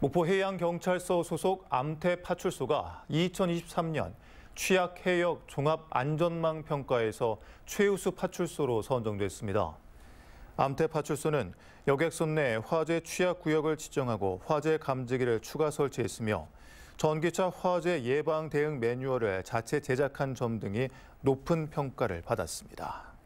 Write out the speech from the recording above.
목포해양경찰서 소속 암태파출소가 2023년 취약해역 종합안전망 평가에서 최우수 파출소로 선정됐습니다. 암태파출소는 여객선 내 화재 취약 구역을 지정하고 화재 감지기를 추가 설치했으며 전기차 화재 예방 대응 매뉴얼을 자체 제작한 점 등이 높은 평가를 받았습니다.